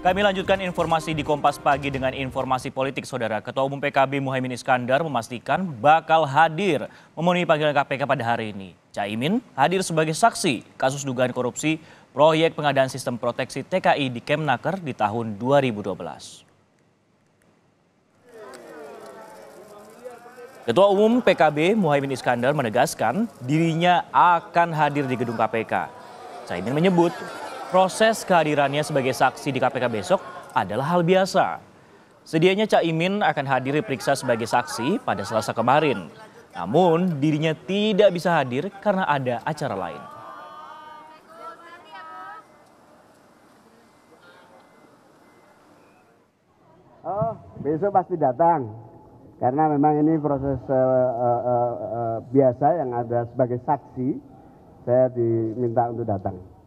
Kami lanjutkan informasi di Kompas Pagi dengan informasi politik, Saudara. Ketua Umum PKB Muhaimin Iskandar memastikan bakal hadir memenuhi panggilan KPK pada hari ini. Caimin hadir sebagai saksi kasus dugaan korupsi proyek pengadaan sistem proteksi TKI di Kemnaker di tahun 2012. Ketua Umum PKB Muhaimin Iskandar menegaskan dirinya akan hadir di gedung KPK. Caimin menyebut proses kehadirannya sebagai saksi di KPK besok adalah hal biasa. Sedianya Cak Imin akan hadir diperiksa sebagai saksi pada selasa kemarin. Namun dirinya tidak bisa hadir karena ada acara lain. Oh, besok pasti datang. Karena memang ini proses uh, uh, uh, uh, biasa yang ada sebagai saksi, saya diminta untuk datang.